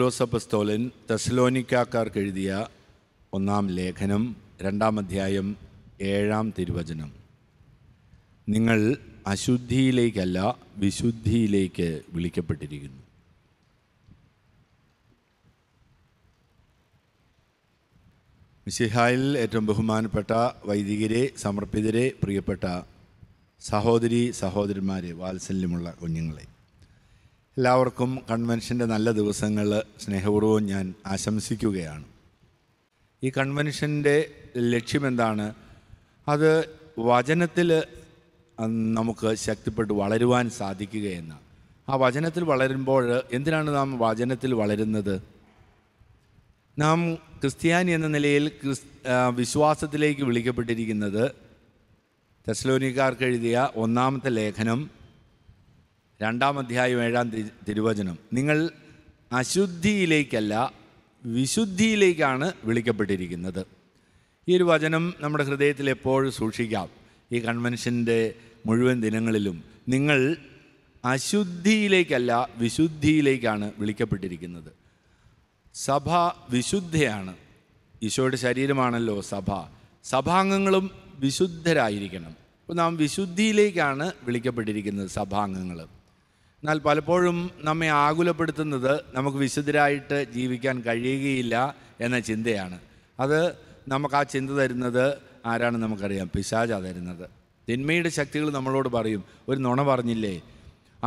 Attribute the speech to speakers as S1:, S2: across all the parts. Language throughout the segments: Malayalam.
S1: പൗലോസപസ്തോലൻ തെസ്ലോനിക്കാക്കാർക്ക് എഴുതിയ ഒന്നാം ലേഖനം രണ്ടാം അധ്യായം ഏഴാം തിരുവചനം നിങ്ങൾ അശുദ്ധിയിലേക്കല്ല വിശുദ്ധിയിലേക്ക് വിളിക്കപ്പെട്ടിരിക്കുന്നു മിസിഹായിൽ ഏറ്റവും ബഹുമാനപ്പെട്ട വൈദികരെ സമർപ്പിതരെ പ്രിയപ്പെട്ട സഹോദരി സഹോദരന്മാരെ വാത്സല്യമുള്ള കുഞ്ഞുങ്ങളെ എല്ലാവർക്കും കൺവെൻഷൻ്റെ നല്ല ദിവസങ്ങൾ സ്നേഹപൂർവ്വം ഞാൻ ആശംസിക്കുകയാണ് ഈ കൺവെൻഷൻ്റെ ലക്ഷ്യമെന്താണ് അത് വചനത്തിൽ നമുക്ക് ശക്തിപ്പെട്ട് വളരുവാൻ സാധിക്കുക എന്ന ആ വചനത്തിൽ വളരുമ്പോൾ എന്തിനാണ് നാം വചനത്തിൽ വളരുന്നത് നാം ക്രിസ്ത്യാനി എന്ന നിലയിൽ വിശ്വാസത്തിലേക്ക് വിളിക്കപ്പെട്ടിരിക്കുന്നത് തെസ്ലോനിക്കാർക്ക് എഴുതിയ ഒന്നാമത്തെ ലേഖനം രണ്ടാം അധ്യായം ഏഴാം തിരുവചനം നിങ്ങൾ അശുദ്ധിയിലേക്കല്ല വിശുദ്ധിയിലേക്കാണ് വിളിക്കപ്പെട്ടിരിക്കുന്നത് ഈ ഒരു വചനം നമ്മുടെ ഹൃദയത്തിൽ എപ്പോഴും സൂക്ഷിക്കാം ഈ കൺവെൻഷൻ്റെ മുഴുവൻ ദിനങ്ങളിലും നിങ്ങൾ അശുദ്ധിയിലേക്കല്ല വിശുദ്ധിയിലേക്കാണ് വിളിക്കപ്പെട്ടിരിക്കുന്നത് സഭ വിശുദ്ധയാണ് ഈശോയുടെ ശരീരമാണല്ലോ സഭ സഭാംഗങ്ങളും വിശുദ്ധരായിരിക്കണം അപ്പോൾ നാം വിശുദ്ധിയിലേക്കാണ് വിളിക്കപ്പെട്ടിരിക്കുന്നത് സഭാംഗങ്ങളും എന്നാൽ പലപ്പോഴും നമ്മെ ആകുലപ്പെടുത്തുന്നത് നമുക്ക് വിശുദ്ധരായിട്ട് ജീവിക്കാൻ കഴിയുകയില്ല എന്ന ചിന്തയാണ് അത് നമുക്ക് ആ ചിന്ത തരുന്നത് ആരാണ് നമുക്കറിയാം പിശാച തരുന്നത് തിന്മയുടെ ശക്തികൾ നമ്മളോട് പറയും ഒരു നുണ പറഞ്ഞില്ലേ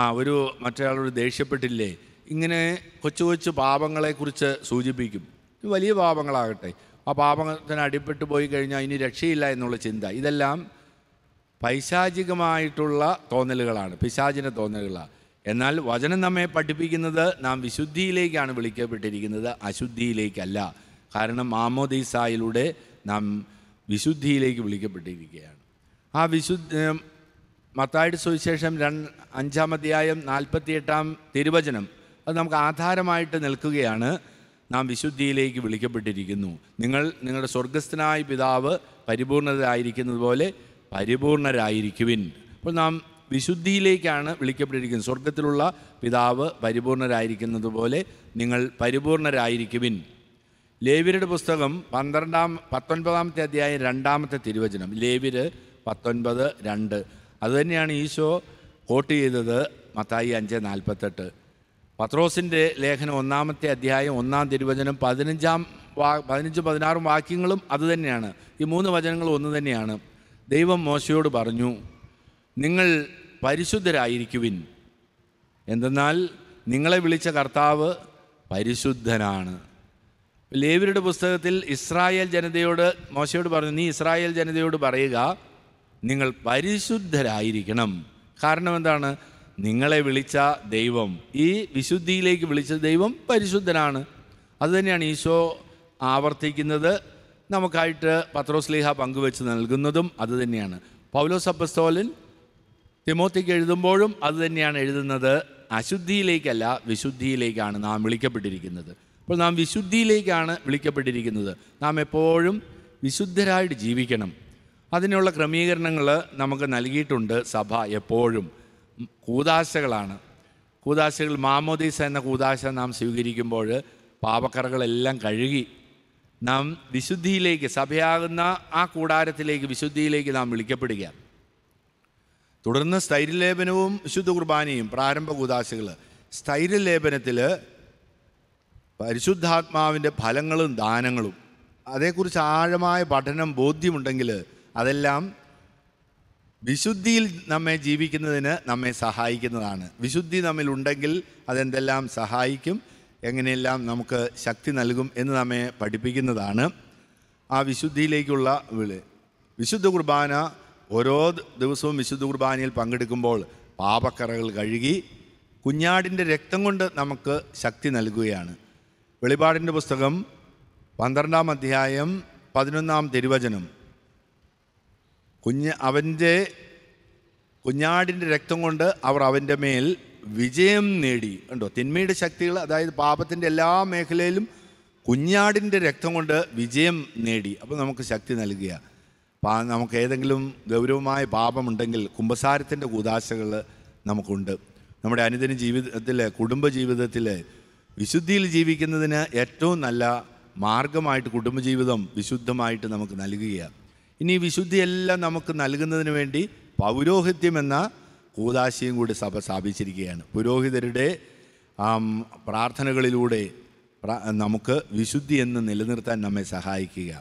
S1: ആ ഒരു മറ്റൊരാളോട് ദേഷ്യപ്പെട്ടില്ലേ ഇങ്ങനെ കൊച്ചു കൊച്ചു പാപങ്ങളെക്കുറിച്ച് സൂചിപ്പിക്കും വലിയ പാപങ്ങളാകട്ടെ ആ പാപത്തിന് അടിപ്പെട്ടു പോയി കഴിഞ്ഞാൽ ഇനി രക്ഷയില്ല എന്നുള്ള ചിന്ത ഇതെല്ലാം പൈശാചികമായിട്ടുള്ള തോന്നലുകളാണ് പിശാചിൻ്റെ തോന്നലുകളാണ് എന്നാൽ വചനം നമ്മെ പഠിപ്പിക്കുന്നത് നാം വിശുദ്ധിയിലേക്കാണ് വിളിക്കപ്പെട്ടിരിക്കുന്നത് അശുദ്ധിയിലേക്കല്ല കാരണം മാമോദീസായിലൂടെ നാം വിശുദ്ധിയിലേക്ക് വിളിക്കപ്പെട്ടിരിക്കുകയാണ് ആ വിശുദ്ധ മത്തായിട്ട് സുവിശേഷം രണ്ട് അഞ്ചാം അധ്യായം നാൽപ്പത്തിയെട്ടാം തിരുവചനം അത് നമുക്ക് ആധാരമായിട്ട് നിൽക്കുകയാണ് നാം വിശുദ്ധിയിലേക്ക് വിളിക്കപ്പെട്ടിരിക്കുന്നു നിങ്ങൾ നിങ്ങളുടെ സ്വർഗസ്ഥനായ പിതാവ് പരിപൂർണരായിരിക്കുന്നത് പോലെ പരിപൂർണരായിരിക്കുവിൻ അപ്പോൾ നാം വിശുദ്ധിയിലേക്കാണ് വിളിക്കപ്പെട്ടിരിക്കുന്നത് സ്വർഗത്തിലുള്ള പിതാവ് പരിപൂർണരായിരിക്കുന്നത് പോലെ നിങ്ങൾ പരിപൂർണരായിരിക്കുവിൻ ലേവിയുടെ പുസ്തകം പന്ത്രണ്ടാം പത്തൊൻപതാമത്തെ അധ്യായം രണ്ടാമത്തെ തിരുവചനം ലേവിര് പത്തൊൻപത് രണ്ട് അതുതന്നെയാണ് ഈശോ കോട്ട് ചെയ്തത് മത്തായി അഞ്ച് നാൽപ്പത്തെട്ട് പത്രോസിൻ്റെ ലേഖനം ഒന്നാമത്തെ അധ്യായം ഒന്നാം തിരുവചനം പതിനഞ്ചാം വാ പതിനഞ്ച് പതിനാറും വാക്യങ്ങളും അതുതന്നെയാണ് ഈ മൂന്ന് വചനങ്ങളും ഒന്ന് തന്നെയാണ് ദൈവം മോശയോട് പറഞ്ഞു നിങ്ങൾ പരിശുദ്ധരായിരിക്കുവിൻ എന്തെന്നാൽ നിങ്ങളെ വിളിച്ച കർത്താവ് പരിശുദ്ധനാണ് ലേവിയുടെ പുസ്തകത്തിൽ ഇസ്രായേൽ ജനതയോട് മോശയോട് പറഞ്ഞു നീ ഇസ്രായേൽ ജനതയോട് പറയുക നിങ്ങൾ പരിശുദ്ധരായിരിക്കണം കാരണം എന്താണ് നിങ്ങളെ വിളിച്ച ദൈവം ഈ വിശുദ്ധിയിലേക്ക് വിളിച്ച ദൈവം പരിശുദ്ധനാണ് അതുതന്നെയാണ് ഈശോ ആവർത്തിക്കുന്നത് നമുക്കായിട്ട് പത്രോസ്ലീഹ പങ്കുവെച്ച് നൽകുന്നതും അതുതന്നെയാണ് പൗലോസ് അപ്പസ്തോലൻ തിമോത്തിക്ക് എഴുതുമ്പോഴും അതുതന്നെയാണ് എഴുതുന്നത് അശുദ്ധിയിലേക്കല്ല വിശുദ്ധിയിലേക്കാണ് നാം വിളിക്കപ്പെട്ടിരിക്കുന്നത് അപ്പോൾ നാം വിശുദ്ധിയിലേക്കാണ് വിളിക്കപ്പെട്ടിരിക്കുന്നത് നാം എപ്പോഴും വിശുദ്ധരായിട്ട് ജീവിക്കണം അതിനുള്ള ക്രമീകരണങ്ങൾ നമുക്ക് നൽകിയിട്ടുണ്ട് സഭ എപ്പോഴും കൂതാശകളാണ് കൂതാശകൾ മാമോദീസ എന്ന കൂതാശ നാം സ്വീകരിക്കുമ്പോൾ പാപക്കറകളെല്ലാം കഴുകി നാം വിശുദ്ധിയിലേക്ക് സഭയാകുന്ന ആ കൂടാരത്തിലേക്ക് വിശുദ്ധിയിലേക്ക് നാം വിളിക്കപ്പെടുകയാണ് തുടർന്ന് സ്ഥൈര്യലേപനവും വിശുദ്ധ കുർബാനയും പ്രാരംഭ കൂതാശകൾ സ്ഥൈര്യലേപനത്തിൽ പരിശുദ്ധാത്മാവിൻ്റെ ഫലങ്ങളും ദാനങ്ങളും അതേക്കുറിച്ച് ആഴമായ പഠനം ബോധ്യമുണ്ടെങ്കിൽ അതെല്ലാം വിശുദ്ധിയിൽ നമ്മെ ജീവിക്കുന്നതിന് നമ്മെ സഹായിക്കുന്നതാണ് വിശുദ്ധി നമ്മിലുണ്ടെങ്കിൽ അതെന്തെല്ലാം സഹായിക്കും എങ്ങനെയെല്ലാം നമുക്ക് ശക്തി നൽകും എന്ന് നമ്മെ പഠിപ്പിക്കുന്നതാണ് ആ വിശുദ്ധിയിലേക്കുള്ള വിളി വിശുദ്ധ കുർബാന ഓരോ ദിവസവും വിശുദ്ധ കുർബാനയിൽ പങ്കെടുക്കുമ്പോൾ പാപക്കറകൾ കഴുകി കുഞ്ഞാടിൻ്റെ രക്തം കൊണ്ട് നമുക്ക് ശക്തി നൽകുകയാണ് വെളിപാടിൻ്റെ പുസ്തകം പന്ത്രണ്ടാം അധ്യായം പതിനൊന്നാം തിരുവചനം കുഞ്ഞ് അവൻ്റെ കുഞ്ഞാടിൻ്റെ രക്തം കൊണ്ട് അവർ അവൻ്റെ മേൽ വിജയം നേടി ഉണ്ടോ തിന്മയുടെ ശക്തികൾ അതായത് പാപത്തിൻ്റെ എല്ലാ മേഖലയിലും കുഞ്ഞാടിൻ്റെ രക്തം കൊണ്ട് വിജയം നേടി അപ്പോൾ നമുക്ക് ശക്തി നൽകുക പാ നമുക്ക് ഏതെങ്കിലും ഗൗരവമായ പാപമുണ്ടെങ്കിൽ കുംഭസാരത്തിൻ്റെ കൂതാശകൾ നമുക്കുണ്ട് നമ്മുടെ അനുദിന ജീവിതത്തിൽ കുടുംബ ജീവിതത്തിൽ വിശുദ്ധിയിൽ ജീവിക്കുന്നതിന് ഏറ്റവും നല്ല മാർഗമായിട്ട് കുടുംബജീവിതം വിശുദ്ധമായിട്ട് നമുക്ക് നൽകുകയാണ് ഇനി വിശുദ്ധിയെല്ലാം നമുക്ക് നൽകുന്നതിന് വേണ്ടി പൗരോഹിത്യം എന്ന കൂതാശയും കൂടി സഭ സ്ഥാപിച്ചിരിക്കുകയാണ് പുരോഹിതരുടെ പ്രാർത്ഥനകളിലൂടെ നമുക്ക് വിശുദ്ധി എന്ന് നിലനിർത്താൻ നമ്മെ സഹായിക്കുക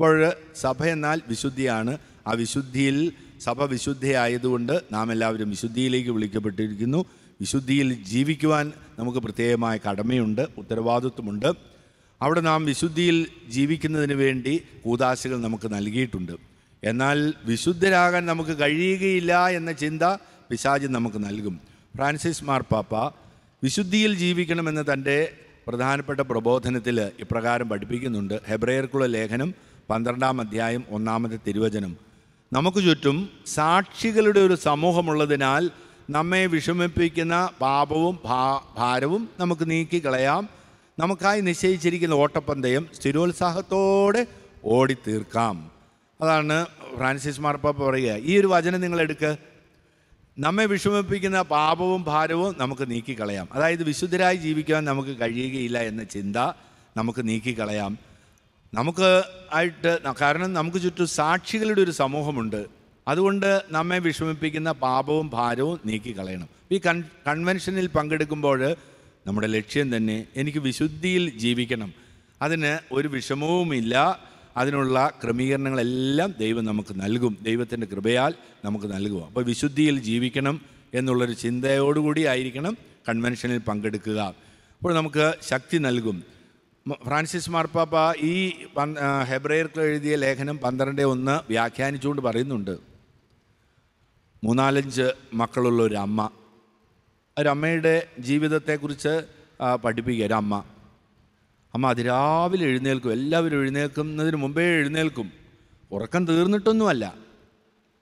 S1: അപ്പോൾ സഭ എന്നാൽ വിശുദ്ധിയാണ് ആ വിശുദ്ധിയിൽ സഭ വിശുദ്ധയായതുകൊണ്ട് നാം എല്ലാവരും വിശുദ്ധിയിലേക്ക് വിളിക്കപ്പെട്ടിരിക്കുന്നു വിശുദ്ധിയിൽ ജീവിക്കുവാൻ നമുക്ക് പ്രത്യേകമായ കടമയുണ്ട് ഉത്തരവാദിത്വമുണ്ട് അവിടെ നാം വിശുദ്ധിയിൽ ജീവിക്കുന്നതിന് വേണ്ടി കൂതാശകൾ നമുക്ക് നൽകിയിട്ടുണ്ട് എന്നാൽ വിശുദ്ധരാകാൻ നമുക്ക് കഴിയുകയില്ല എന്ന ചിന്ത പിശാജ് നമുക്ക് നൽകും ഫ്രാൻസിസ് മാർ പാപ്പ വിശുദ്ധിയിൽ ജീവിക്കണമെന്ന് തൻ്റെ പ്രധാനപ്പെട്ട പ്രബോധനത്തിൽ ഇപ്രകാരം പഠിപ്പിക്കുന്നുണ്ട് ഹെബ്രയർക്കുള്ള ലേഖനം പന്ത്രണ്ടാം അധ്യായം ഒന്നാമത്തെ തിരുവചനം നമുക്ക് ചുറ്റും സാക്ഷികളുടെ ഒരു സമൂഹമുള്ളതിനാൽ നമ്മെ വിഷമിപ്പിക്കുന്ന പാപവും ഭാരവും നമുക്ക് നീക്കിക്കളയാം നമുക്കായി നിശ്ചയിച്ചിരിക്കുന്ന ഓട്ടപ്പന്തയം സ്ഥിരോത്സാഹത്തോടെ ഓടിത്തീർക്കാം അതാണ് ഫ്രാൻസിസ് മാർപ്പാപ്പ പറയുക ഈ ഒരു വചനം നിങ്ങൾ എടുക്കുക നമ്മെ വിഷമിപ്പിക്കുന്ന പാപവും ഭാരവും നമുക്ക് നീക്കിക്കളയാം അതായത് വിശുദ്ധരായി ജീവിക്കാൻ നമുക്ക് കഴിയുകയില്ല എന്ന ചിന്ത നമുക്ക് നീക്കിക്കളയാം നമുക്ക് ആയിട്ട് കാരണം നമുക്ക് ചുറ്റും സാക്ഷികളുടെ ഒരു സമൂഹമുണ്ട് അതുകൊണ്ട് നമ്മെ വിഷമിപ്പിക്കുന്ന പാപവും ഭാരവും നീക്കിക്കളയണം ഈ കൺ കൺവെൻഷനിൽ പങ്കെടുക്കുമ്പോൾ നമ്മുടെ ലക്ഷ്യം തന്നെ എനിക്ക് വിശുദ്ധിയിൽ ജീവിക്കണം അതിന് ഒരു വിഷമവുമില്ല അതിനുള്ള ക്രമീകരണങ്ങളെല്ലാം ദൈവം നമുക്ക് നൽകും ദൈവത്തിൻ്റെ കൃപയാൽ നമുക്ക് നൽകും അപ്പോൾ വിശുദ്ധിയിൽ ജീവിക്കണം എന്നുള്ളൊരു ചിന്തയോടുകൂടി ആയിരിക്കണം കൺവെൻഷനിൽ പങ്കെടുക്കുക അപ്പോൾ നമുക്ക് ശക്തി നൽകും ഫ്രാൻസിസ് മാർപ്പാപ്പ ഈ ഹെബ്രയർക്ക് എഴുതിയ ലേഖനം പന്ത്രണ്ട് ഒന്ന് വ്യാഖ്യാനിച്ചുകൊണ്ട് പറയുന്നുണ്ട് മൂന്നാലഞ്ച് മക്കളുള്ള ഒരു അമ്മ ഒരമ്മയുടെ ജീവിതത്തെക്കുറിച്ച് പഠിപ്പിക്കുക ഒരമ്മ അമ്മ അതിരാവിലെ എഴുന്നേൽക്കും എല്ലാവരും എഴുന്നേൽക്കുന്നതിന് മുമ്പേ എഴുന്നേൽക്കും ഉറക്കം തീർന്നിട്ടൊന്നുമല്ല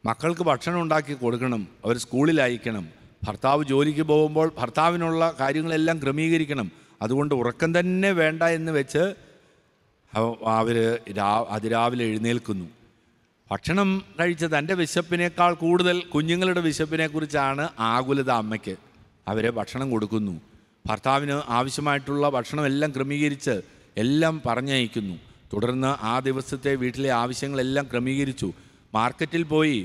S1: മക്കൾക്ക് ഭക്ഷണം ഉണ്ടാക്കി കൊടുക്കണം അവർ സ്കൂളിൽ അയക്കണം ഭർത്താവ് ജോലിക്ക് പോകുമ്പോൾ ഭർത്താവിനുള്ള കാര്യങ്ങളെല്ലാം ക്രമീകരിക്കണം അതുകൊണ്ട് ഉറക്കം തന്നെ വേണ്ട എന്ന് വെച്ച് അവർ രാ അതിരാവിലെ എഴുന്നേൽക്കുന്നു ഭക്ഷണം കഴിച്ച തൻ്റെ വിശപ്പിനേക്കാൾ കൂടുതൽ കുഞ്ഞുങ്ങളുടെ വിശപ്പിനെക്കുറിച്ചാണ് ആകുലത അമ്മയ്ക്ക് അവരെ ഭക്ഷണം കൊടുക്കുന്നു ഭർത്താവിന് ആവശ്യമായിട്ടുള്ള ഭക്ഷണമെല്ലാം ക്രമീകരിച്ച് എല്ലാം പറഞ്ഞയക്കുന്നു തുടർന്ന് ആ ദിവസത്തെ വീട്ടിലെ ആവശ്യങ്ങളെല്ലാം ക്രമീകരിച്ചു മാർക്കറ്റിൽ പോയി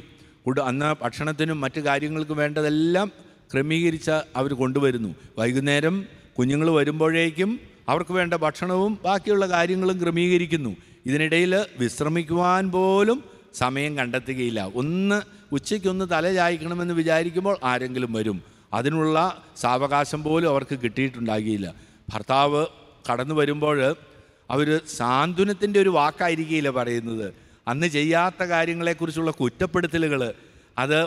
S1: അന്ന് ഭക്ഷണത്തിനും മറ്റു കാര്യങ്ങൾക്കും വേണ്ടതെല്ലാം ക്രമീകരിച്ച് അവർ കൊണ്ടുവരുന്നു വൈകുന്നേരം കുഞ്ഞുങ്ങൾ വരുമ്പോഴേക്കും അവർക്ക് വേണ്ട ഭക്ഷണവും ബാക്കിയുള്ള കാര്യങ്ങളും ക്രമീകരിക്കുന്നു ഇതിനിടയിൽ വിശ്രമിക്കുവാൻ പോലും സമയം കണ്ടെത്തുകയില്ല ഒന്ന് ഉച്ചയ്ക്കൊന്ന് തല ചായ്ക്കണമെന്ന് വിചാരിക്കുമ്പോൾ ആരെങ്കിലും വരും അതിനുള്ള സാവകാശം പോലും അവർക്ക് കിട്ടിയിട്ടുണ്ടാകില്ല ഭർത്താവ് കടന്നു വരുമ്പോൾ അവർ സാന്ത്വനത്തിൻ്റെ ഒരു വാക്കായിരിക്കില്ല പറയുന്നത് അന്ന് ചെയ്യാത്ത കാര്യങ്ങളെക്കുറിച്ചുള്ള കുറ്റപ്പെടുത്തലുകൾ അത്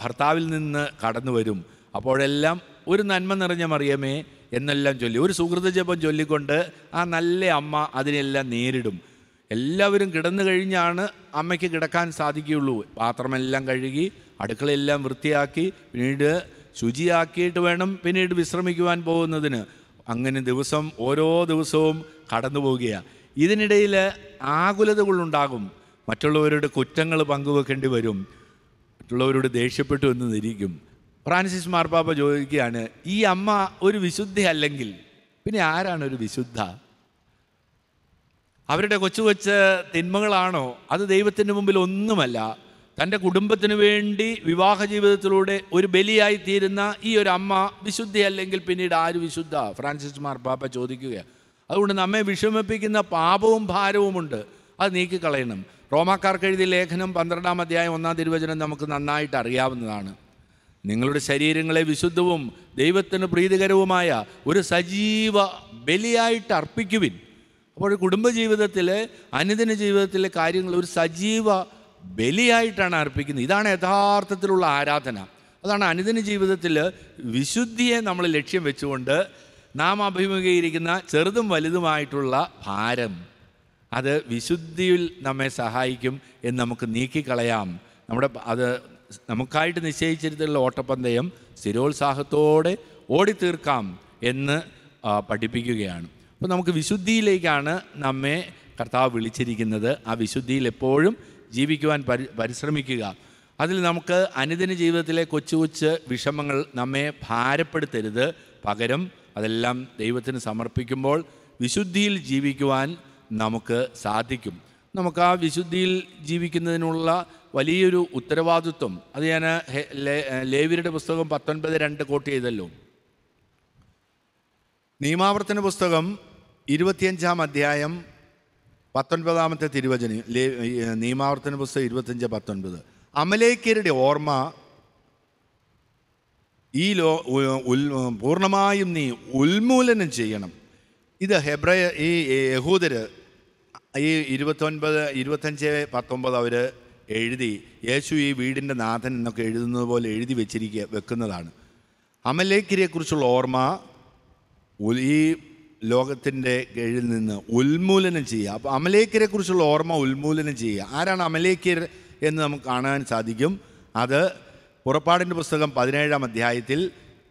S1: ഭർത്താവിൽ നിന്ന് കടന്നു വരും അപ്പോഴെല്ലാം ഒരു നന്മ നിറഞ്ഞ മറിയമേ എന്നെല്ലാം ചൊല്ലി ഒരു സുഹൃത ജപം ചൊല്ലിക്കൊണ്ട് ആ നല്ല അമ്മ അതിനെല്ലാം നേരിടും എല്ലാവരും കിടന്നു കഴിഞ്ഞാണ് അമ്മയ്ക്ക് കിടക്കാൻ സാധിക്കുകയുള്ളൂ പാത്രമെല്ലാം കഴുകി അടുക്കളയെല്ലാം വൃത്തിയാക്കി പിന്നീട് ശുചിയാക്കിയിട്ട് വേണം പിന്നീട് വിശ്രമിക്കുവാൻ പോകുന്നതിന് അങ്ങനെ ദിവസം ഓരോ ദിവസവും കടന്നു പോവുകയാണ് ഇതിനിടയിൽ ആകുലതകളുണ്ടാകും മറ്റുള്ളവരുടെ കുറ്റങ്ങൾ പങ്കുവെക്കേണ്ടി വരും മറ്റുള്ളവരോട് ദേഷ്യപ്പെട്ടു എന്ന് ധരിക്കും ഫ്രാൻസിസ് മാർപ്പാപ്പ ചോദിക്കുകയാണ് ഈ അമ്മ ഒരു വിശുദ്ധി അല്ലെങ്കിൽ പിന്നെ ആരാണ് ഒരു വിശുദ്ധ അവരുടെ കൊച്ചു കൊച്ച് തിന്മകളാണോ അത് ദൈവത്തിന് മുമ്പിൽ ഒന്നുമല്ല തൻ്റെ കുടുംബത്തിന് വേണ്ടി വിവാഹ ജീവിതത്തിലൂടെ ഒരു ബലിയായി തീരുന്ന ഈ ഒരു അമ്മ വിശുദ്ധി അല്ലെങ്കിൽ പിന്നീട് ആര് വിശുദ്ധ ഫ്രാൻസിസ് മാർപ്പാപ്പ ചോദിക്കുകയാണ് അതുകൊണ്ട് നമ്മെ വിഷമിപ്പിക്കുന്ന പാപവും ഭാരവുമുണ്ട് അത് നീക്കിക്കളയണം റോമാക്കാർക്ക് എഴുതിയ ലേഖനം പന്ത്രണ്ടാം അധ്യായം ഒന്നാം തിരുവചനം നമുക്ക് നന്നായിട്ട് അറിയാവുന്നതാണ് നിങ്ങളുടെ ശരീരങ്ങളെ വിശുദ്ധവും ദൈവത്തിന് പ്രീതികരവുമായ ഒരു സജീവ ബലിയായിട്ട് അർപ്പിക്കുവിൻ അപ്പോൾ കുടുംബജീവിതത്തിൽ അനുദിന ജീവിതത്തിലെ കാര്യങ്ങൾ ഒരു സജീവ ബലിയായിട്ടാണ് അർപ്പിക്കുന്നത് ഇതാണ് യഥാർത്ഥത്തിലുള്ള ആരാധന അതാണ് അനുദിന ജീവിതത്തിൽ വിശുദ്ധിയെ നമ്മൾ ലക്ഷ്യം വെച്ചുകൊണ്ട് നാം അഭിമുഖീകരിക്കുന്ന ചെറുതും വലുതുമായിട്ടുള്ള ഭാരം അത് വിശുദ്ധിയിൽ നമ്മെ സഹായിക്കും എന്ന് നമുക്ക് നീക്കിക്കളയാം നമ്മുടെ അത് നമുക്കായിട്ട് നിശ്ചയിച്ചിരുന്നുള്ള ഓട്ടപ്പന്തയം സ്ഥിരോത്സാഹത്തോടെ ഓടിത്തീർക്കാം എന്ന് പഠിപ്പിക്കുകയാണ് അപ്പോൾ നമുക്ക് വിശുദ്ധിയിലേക്കാണ് നമ്മെ കർത്താവ് വിളിച്ചിരിക്കുന്നത് ആ വിശുദ്ധിയിൽ എപ്പോഴും ജീവിക്കുവാൻ പരി പരിശ്രമിക്കുക അതിൽ നമുക്ക് അനുദിന ജീവിതത്തിലെ കൊച്ചു കൊച്ചു വിഷമങ്ങൾ നമ്മെ ഭാരപ്പെടുത്തരുത് പകരം അതെല്ലാം ദൈവത്തിന് സമർപ്പിക്കുമ്പോൾ വിശുദ്ധിയിൽ ജീവിക്കുവാൻ നമുക്ക് സാധിക്കും നമുക്ക് ആ വിശുദ്ധിയിൽ ജീവിക്കുന്നതിനുള്ള വലിയൊരു ഉത്തരവാദിത്വം അത് ഞാൻ ലേവിയുടെ പുസ്തകം പത്തൊൻപത് രണ്ട് കോട്ട് ചെയ്തല്ലോ നിയമാവർത്തന പുസ്തകം ഇരുപത്തിയഞ്ചാം അധ്യായം പത്തൊൻപതാമത്തെ തിരുവചന നിയമാവർത്തന പുസ്തകം ഇരുപത്തിയഞ്ച് പത്തൊൻപത് അമലേക്കരുടെ ഓർമ്മ ഈ ലോ പൂർണ്ണമായും നീ ഉന്മൂലനം ചെയ്യണം ഇത് ഹെബ്രയ ഈ യഹൂദർ ഈ ഇരുപത്തൊൻപത് ഇരുപത്തഞ്ച് പത്തൊമ്പത് അവർ എഴുതി യേശു ഈ വീടിൻ്റെ നാഥൻ എന്നൊക്കെ എഴുതുന്നത് പോലെ എഴുതി വെച്ചിരിക്കുക വെക്കുന്നതാണ് അമലേക്കിരിയെക്കുറിച്ചുള്ള ഓർമ്മ ഈ ലോകത്തിൻ്റെ കീഴിൽ നിന്ന് ഉന്മൂലനം ചെയ്യുക അപ്പോൾ അമലേക്കിരെക്കുറിച്ചുള്ള ഓർമ്മ ഉന്മൂലനം ചെയ്യുക ആരാണ് അമലേക്കിർ എന്ന് നമുക്ക് കാണാൻ സാധിക്കും അത് പുറപ്പാടിൻ്റെ പുസ്തകം പതിനേഴാം അധ്യായത്തിൽ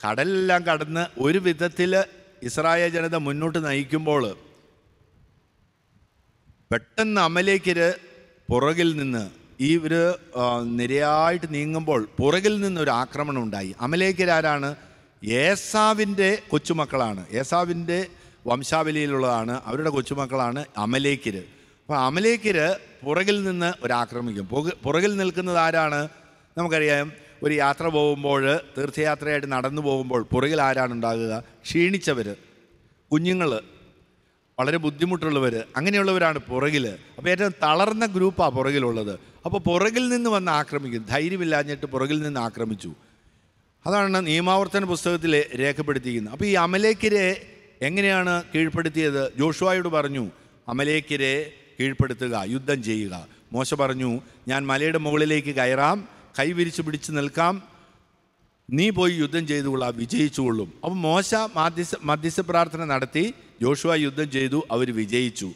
S1: കടലെല്ലാം കടന്ന് ഒരു വിധത്തിൽ ഇസ്രായേൽ ജനത മുന്നോട്ട് നയിക്കുമ്പോൾ പെട്ടെന്ന് അമലേക്കിര് പുറകിൽ നിന്ന് ഇവർ നിരയായിട്ട് നീങ്ങുമ്പോൾ പുറകിൽ നിന്നൊരു ആക്രമണം ഉണ്ടായി അമലേക്കരാരാണ് ഏസാവിൻ്റെ കൊച്ചുമക്കളാണ് ഏസാവിൻ്റെ വംശാവലിയിലുള്ളതാണ് അവരുടെ കൊച്ചുമക്കളാണ് അമലേക്കർ അപ്പോൾ അമലേക്കർ പുറകിൽ നിന്ന് ഒരാക്രമിക്കും പുറകിൽ നിൽക്കുന്നത് ആരാണ് നമുക്കറിയാം ഒരു യാത്ര പോകുമ്പോൾ തീർത്ഥയാത്രയായിട്ട് നടന്നു പോകുമ്പോൾ പുറകിൽ ആരാണ് ഉണ്ടാകുക ക്ഷീണിച്ചവർ കുഞ്ഞുങ്ങൾ വളരെ ബുദ്ധിമുട്ടുള്ളവർ അങ്ങനെയുള്ളവരാണ് പുറകിൽ അപ്പോൾ ഏറ്റവും തളർന്ന ഗ്രൂപ്പാണ് പുറകിലുള്ളത് അപ്പോൾ പുറകിൽ നിന്ന് വന്ന് ആക്രമിക്കും ധൈര്യമില്ലാഞ്ഞിട്ട് പുറകിൽ നിന്ന് ആക്രമിച്ചു അതാണ് നിയമാവർത്തന പുസ്തകത്തിൽ രേഖപ്പെടുത്തിയിരിക്കുന്നത് അപ്പോൾ ഈ അമലേക്കരെ എങ്ങനെയാണ് കീഴ്പ്പെടുത്തിയത് ജോഷുവായോട് പറഞ്ഞു അമലേക്കരെ കീഴ്പ്പെടുത്തുക യുദ്ധം ചെയ്യുക മോശ പറഞ്ഞു ഞാൻ മലയുടെ മുകളിലേക്ക് കയറാം കൈവിരിച്ച് പിടിച്ച് നിൽക്കാം നീ പോയി യുദ്ധം ചെയ്തുകൊള്ളാം വിജയിച്ചുകൊള്ളും അപ്പം മോശ മാധ്യസ്ഥ മധ്യസ്ഥ പ്രാർത്ഥന നടത്തി ജോഷുവ യുദ്ധം ചെയ്തു അവർ വിജയിച്ചു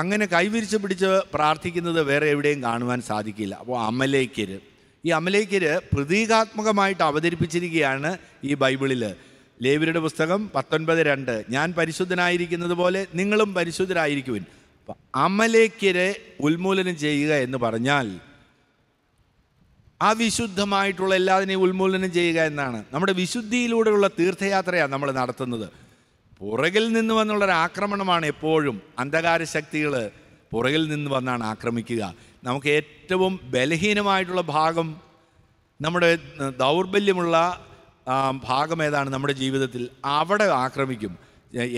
S1: അങ്ങനെ കൈവിരിച്ച് പിടിച്ച് പ്രാർത്ഥിക്കുന്നത് വേറെ എവിടെയും കാണുവാൻ സാധിക്കില്ല അപ്പോൾ അമലേക്കർ ഈ അമലേക്കർ പ്രതീകാത്മകമായിട്ട് അവതരിപ്പിച്ചിരിക്കുകയാണ് ഈ ബൈബിളിൽ ലേവിയുടെ പുസ്തകം പത്തൊൻപത് രണ്ട് ഞാൻ പരിശുദ്ധനായിരിക്കുന്നത് പോലെ നിങ്ങളും പരിശുദ്ധരായിരിക്കുവിൻ അപ്പം അമലേക്കരെ ഉന്മൂലനം ചെയ്യുക എന്ന് പറഞ്ഞാൽ അവിശുദ്ധമായിട്ടുള്ള എല്ലാതിനെയും ഉന്മൂലനം ചെയ്യുക എന്നാണ് നമ്മുടെ വിശുദ്ധിയിലൂടെയുള്ള തീർത്ഥയാത്രയാണ് നമ്മൾ നടത്തുന്നത് പുറകിൽ നിന്ന് വന്നുള്ളൊരു ആക്രമണമാണ് എപ്പോഴും അന്ധകാര ശക്തികൾ പുറകിൽ നിന്ന് വന്നാണ് ആക്രമിക്കുക നമുക്ക് ഏറ്റവും ബലഹീനമായിട്ടുള്ള ഭാഗം നമ്മുടെ ദൗർബല്യമുള്ള ഭാഗം ഏതാണ് നമ്മുടെ ജീവിതത്തിൽ അവിടെ ആക്രമിക്കും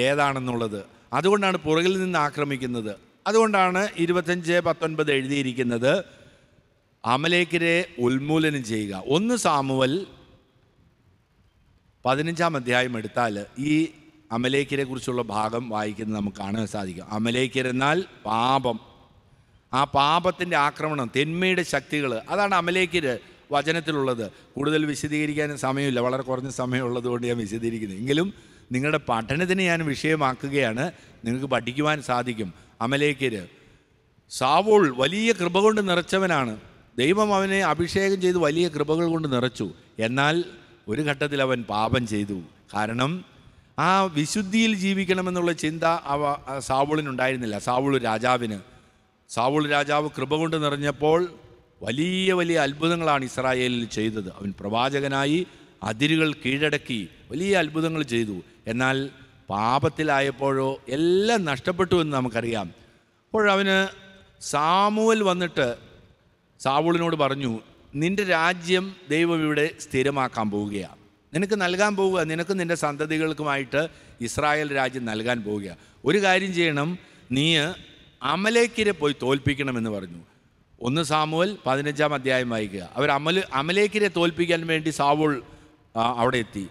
S1: ഏതാണെന്നുള്ളത് അതുകൊണ്ടാണ് പുറകിൽ നിന്ന് ആക്രമിക്കുന്നത് അതുകൊണ്ടാണ് ഇരുപത്തഞ്ച് പത്തൊൻപത് എഴുതിയിരിക്കുന്നത് അമലേക്കരെ ഉന്മൂലനം ചെയ്യുക ഒന്ന് സാമുവൽ പതിനഞ്ചാം അധ്യായം എടുത്താൽ ഈ അമലേക്കരെ കുറിച്ചുള്ള ഭാഗം വായിക്കുന്നത് നമുക്ക് കാണാൻ സാധിക്കും അമലേക്കരെന്നാൽ പാപം ആ പാപത്തിൻ്റെ ആക്രമണം തെന്മയുടെ ശക്തികൾ അതാണ് അമലേക്കര് വചനത്തിലുള്ളത് കൂടുതൽ വിശദീകരിക്കാനും സമയമില്ല വളരെ കുറഞ്ഞ സമയമുള്ളത് കൊണ്ട് ഞാൻ വിശദീകരിക്കുന്നു എങ്കിലും നിങ്ങളുടെ പഠനത്തിന് ഞാൻ വിഷയമാക്കുകയാണ് നിങ്ങൾക്ക് പഠിക്കുവാൻ സാധിക്കും അമലേക്കര് സാവോൾ വലിയ കൃപ കൊണ്ട് നിറച്ചവനാണ് ദൈവം അവനെ അഭിഷേകം ചെയ്ത് വലിയ കൃപകൾ കൊണ്ട് നിറച്ചു എന്നാൽ ഒരു ഘട്ടത്തിൽ അവൻ പാപം ചെയ്തു കാരണം ആ വിശുദ്ധിയിൽ ജീവിക്കണമെന്നുള്ള ചിന്ത അവ സാവുളിനുണ്ടായിരുന്നില്ല സാവൂൾ രാജാവിന് സാവൂൾ രാജാവ് കൃപ കൊണ്ട് നിറഞ്ഞപ്പോൾ വലിയ വലിയ അത്ഭുതങ്ങളാണ് ഇസ്രായേലിൽ ചെയ്തത് അവൻ പ്രവാചകനായി അതിരുകൾ കീഴടക്കി വലിയ അത്ഭുതങ്ങൾ ചെയ്തു എന്നാൽ പാപത്തിലായപ്പോഴോ എല്ലാം നഷ്ടപ്പെട്ടു എന്ന് നമുക്കറിയാം അപ്പോഴവന് സാമുവൽ വന്നിട്ട് സാവുളിനോട് പറഞ്ഞു നിൻ്റെ രാജ്യം ദൈവം ഇവിടെ സ്ഥിരമാക്കാൻ പോവുകയാണ് നിനക്ക് നൽകാൻ പോവുക നിനക്കും നിൻ്റെ സന്തതികൾക്കുമായിട്ട് ഇസ്രായേൽ രാജ്യം നൽകാൻ പോവുക ഒരു കാര്യം ചെയ്യണം നീ അമലേക്കിരെ പോയി തോൽപ്പിക്കണമെന്ന് പറഞ്ഞു ഒന്ന് സാമൂൽ പതിനഞ്ചാം അധ്യായം വായിക്കുക അവർ അമൽ അമലേക്കിരെ തോൽപ്പിക്കാൻ വേണ്ടി സാവുൾ അവിടെ എത്തി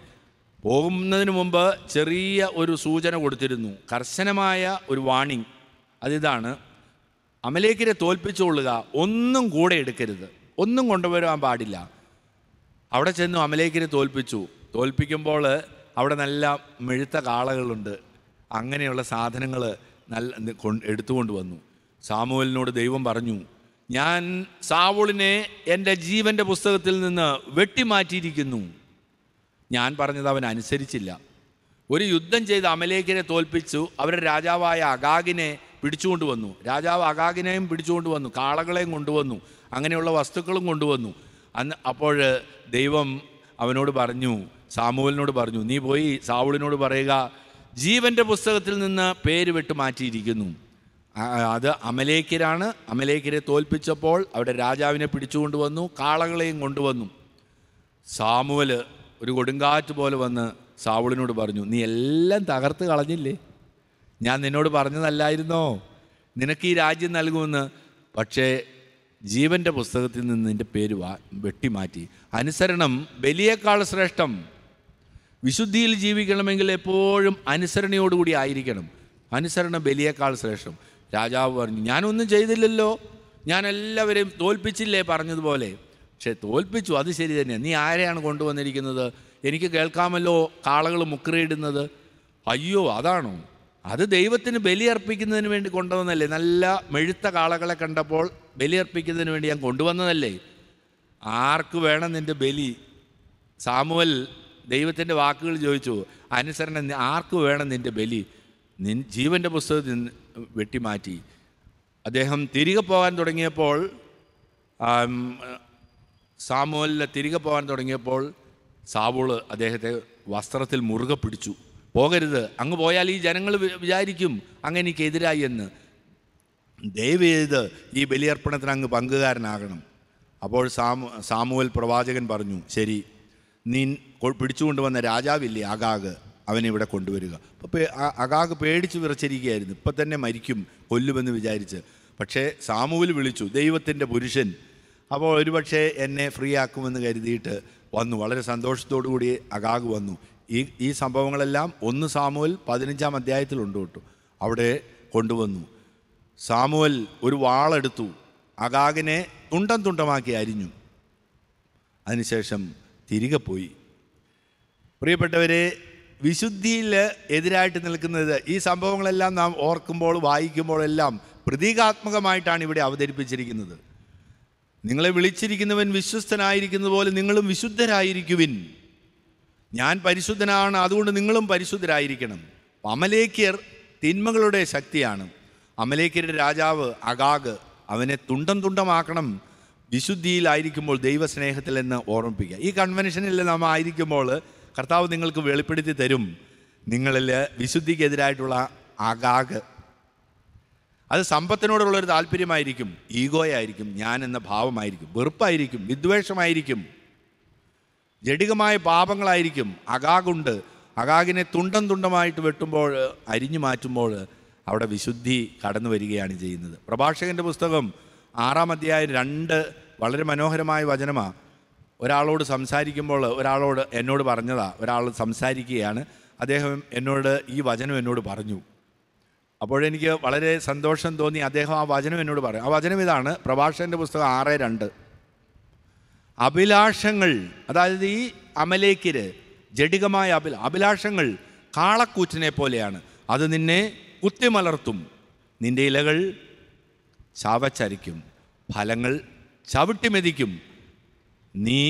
S1: പോകുന്നതിന് മുമ്പ് ചെറിയ ഒരു സൂചന കൊടുത്തിരുന്നു കർശനമായ ഒരു വാണിംഗ് അതിതാണ് അമലേക്കിരെ തോൽപ്പിച്ചുകൊള്ളുക ഒന്നും കൂടെ എടുക്കരുത് ഒന്നും കൊണ്ടുവരാൻ പാടില്ല അവിടെ ചെന്നു അമലേക്കിനെ തോൽപ്പിച്ചു തോൽപ്പിക്കുമ്പോൾ അവിടെ നല്ല മെഴുത്ത കാളകളുണ്ട് അങ്ങനെയുള്ള സാധനങ്ങൾ നല്ല എടുത്തുകൊണ്ട് വന്നു സാമുവലിനോട് ദൈവം പറഞ്ഞു ഞാൻ സാവൂളിനെ എൻ്റെ ജീവൻ്റെ പുസ്തകത്തിൽ നിന്ന് വെട്ടിമാറ്റിയിരിക്കുന്നു ഞാൻ പറഞ്ഞത് അവൻ അനുസരിച്ചില്ല ഒരു യുദ്ധം ചെയ്ത് അമലേഖിനെ തോൽപ്പിച്ചു അവരുടെ രാജാവായ അഗാഗിനെ പിടിച്ചുകൊണ്ട് വന്നു രാജാവ് അഗാഗിനെയും പിടിച്ചുകൊണ്ട് വന്നു കാളകളെയും കൊണ്ടുവന്നു അങ്ങനെയുള്ള വസ്തുക്കളും കൊണ്ടുവന്നു അന്ന് അപ്പോൾ ദൈവം അവനോട് പറഞ്ഞു സാമൂവലിനോട് പറഞ്ഞു നീ പോയി സാവുളിനോട് പറയുക ജീവൻ്റെ പുസ്തകത്തിൽ നിന്ന് പേര് വിട്ട് മാറ്റിയിരിക്കുന്നു അത് അമലേക്കരാണ് അമലേക്കരെ തോൽപ്പിച്ചപ്പോൾ അവിടെ രാജാവിനെ പിടിച്ചുകൊണ്ടുവന്നു കാളകളെയും കൊണ്ടുവന്നു സാമുവൽ ഒരു കൊടുങ്കാറ്റ് പോലെ വന്ന് സാവുളിനോട് പറഞ്ഞു നീ എല്ലാം തകർത്ത് കളഞ്ഞില്ലേ ഞാൻ നിന്നോട് പറഞ്ഞതല്ലായിരുന്നോ നിനക്ക് ഈ രാജ്യം നൽകുമെന്ന് പക്ഷേ ജീവൻ്റെ പുസ്തകത്തിൽ നിന്ന് നിൻ്റെ പേര് വാ വെട്ടിമാറ്റി അനുസരണം ബലിയേക്കാൾ ശ്രേഷ്ഠം വിശുദ്ധിയിൽ ജീവിക്കണമെങ്കിൽ എപ്പോഴും അനുസരണയോടുകൂടി ആയിരിക്കണം അനുസരണം ബലിയേക്കാൾ ശ്രേഷ്ഠം രാജാവ് പറഞ്ഞു ഞാനൊന്നും ചെയ്തില്ലല്ലോ ഞാൻ എല്ലാവരെയും തോൽപ്പിച്ചില്ലേ പറഞ്ഞതുപോലെ പക്ഷേ തോൽപ്പിച്ചു അത് ശരി തന്നെ നീ ആരെയാണ് കൊണ്ടുവന്നിരിക്കുന്നത് എനിക്ക് കേൾക്കാമല്ലോ കാളകൾ മുക്കറിയിടുന്നത് അയ്യോ അതാണോ അത് ദൈവത്തിന് ബലിയർപ്പിക്കുന്നതിന് വേണ്ടി കൊണ്ടുവന്നതല്ലേ നല്ല മെഴുത്ത കാളകളെ കണ്ടപ്പോൾ ബലിയർപ്പിക്കുന്നതിന് വേണ്ടി ഞാൻ കൊണ്ടുവന്നതല്ലേ ആർക്ക് വേണം നിൻ്റെ ബലി സാമുവൽ ദൈവത്തിൻ്റെ വാക്കുകൾ ചോദിച്ചു അനുസരണം ആർക്ക് വേണം നിൻ്റെ ബലി നിൻ ജീവൻ്റെ പുസ്തകത്തിൽ വെട്ടിമാറ്റി അദ്ദേഹം തിരികെ പോകാൻ തുടങ്ങിയപ്പോൾ സാമുവലിൽ തിരികെ പോകാൻ തുടങ്ങിയപ്പോൾ സാവുള് അദ്ദേഹത്തെ വസ്ത്രത്തിൽ മുറുകെ പിടിച്ചു പോകരുത് അങ്ങ് പോയാൽ ഈ ജനങ്ങൾ വിചാരിക്കും അങ്ങനെക്കെതിരായി എന്ന് ദയവ് ചെയ്ത് ഈ ബലിയർപ്പണത്തിന് അങ്ങ് പങ്കുകാരനാകണം അപ്പോൾ സാമു സാമുവൽ പ്രവാചകൻ പറഞ്ഞു ശരി നീ പിടിച്ചുകൊണ്ടുവന്ന രാജാവില്ലേ അഗാഗ് അവനെ ഇവിടെ കൊണ്ടുവരിക അപ്പോൾ അഗാഗ് പേടിച്ച് വിറച്ചിരിക്കുകയായിരുന്നു ഇപ്പം തന്നെ മരിക്കും കൊല്ലുമെന്ന് വിചാരിച്ച് പക്ഷേ സാമുവിൽ വിളിച്ചു ദൈവത്തിൻ്റെ പുരുഷൻ അപ്പോൾ ഒരുപക്ഷെ എന്നെ ഫ്രീ ആക്കുമെന്ന് കരുതിയിട്ട് വന്നു വളരെ സന്തോഷത്തോടു കൂടി അഗാഗ് വന്നു ഈ ഈ സംഭവങ്ങളെല്ലാം ഒന്ന് സാമുവൽ പതിനഞ്ചാം ഉണ്ട് കേട്ടു അവിടെ കൊണ്ടുവന്നു സാമുവൽ ഒരു വാളെടുത്തു അഗാഗിനെ തുണ്ടം തുണ്ടമാക്കി അരിഞ്ഞു അതിനുശേഷം തിരികെ പോയി പ്രിയപ്പെട്ടവരെ വിശുദ്ധിയിൽ എതിരായിട്ട് നിൽക്കുന്നത് ഈ സംഭവങ്ങളെല്ലാം നാം ഓർക്കുമ്പോൾ വായിക്കുമ്പോഴെല്ലാം പ്രതീകാത്മകമായിട്ടാണ് ഇവിടെ അവതരിപ്പിച്ചിരിക്കുന്നത് നിങ്ങളെ വിളിച്ചിരിക്കുന്നവൻ വിശ്വസ്തനായിരിക്കുന്ന പോലെ നിങ്ങളും വിശുദ്ധരായിരിക്കുവിൻ ഞാൻ പരിശുദ്ധനാണ് അതുകൊണ്ട് നിങ്ങളും പരിശുദ്ധരായിരിക്കണം അമലേക്കിയർ തിന്മകളുടെ ശക്തിയാണ് അമലേക്കിയരുടെ രാജാവ് അഗാഗ് അവനെ തുണ്ടം തുണ്ടമാക്കണം വിശുദ്ധിയിലായിരിക്കുമ്പോൾ ദൈവസ്നേഹത്തിൽ എന്ന് ഓർമ്മിപ്പിക്കുക ഈ കൺവെൻഷനിൽ നാം ആയിരിക്കുമ്പോൾ കർത്താവ് നിങ്ങൾക്ക് വെളിപ്പെടുത്തി തരും നിങ്ങളിൽ വിശുദ്ധിക്കെതിരായിട്ടുള്ള അഗാഗ് അത് സമ്പത്തിനോടുള്ളൊരു താല്പര്യമായിരിക്കും ഈഗോയായിരിക്കും ഞാൻ എന്ന ഭാവമായിരിക്കും വെറുപ്പായിരിക്കും വിദ്വേഷമായിരിക്കും ജടികമായ പാപങ്ങളായിരിക്കും അകാകുണ്ട് അകാകിനെ തുണ്ടം തുണ്ടമായിട്ട് വെട്ടുമ്പോൾ അരിഞ്ഞു മാറ്റുമ്പോൾ അവിടെ വിശുദ്ധി കടന്നു വരികയാണ് ചെയ്യുന്നത് പ്രഭാഷകൻ്റെ പുസ്തകം ആറാം അധ്യായം രണ്ട് വളരെ മനോഹരമായ വചനമാണ് ഒരാളോട് സംസാരിക്കുമ്പോൾ ഒരാളോട് എന്നോട് പറഞ്ഞതാ ഒരാൾ സംസാരിക്കുകയാണ് അദ്ദേഹം എന്നോട് ഈ വചനം എന്നോട് പറഞ്ഞു അപ്പോഴെനിക്ക് വളരെ സന്തോഷം തോന്നി അദ്ദേഹം ആ വചനം എന്നോട് പറഞ്ഞു ആ വചനം ഇതാണ് പ്രഭാഷകൻ്റെ പുസ്തകം ആറ് രണ്ട് അഭിലാഷങ്ങൾ അതായത് ഈ അമലേക്കിര് ജടികമായ അഭി അഭിലാഷങ്ങൾ കാളക്കൂറ്റിനെ പോലെയാണ് അത് നിന്നെ കുത്തിമലർത്തും നിന്റെ ഇലകൾ ചാവച്ചരിക്കും ഫലങ്ങൾ ചവിട്ടിമെതിക്കും നീ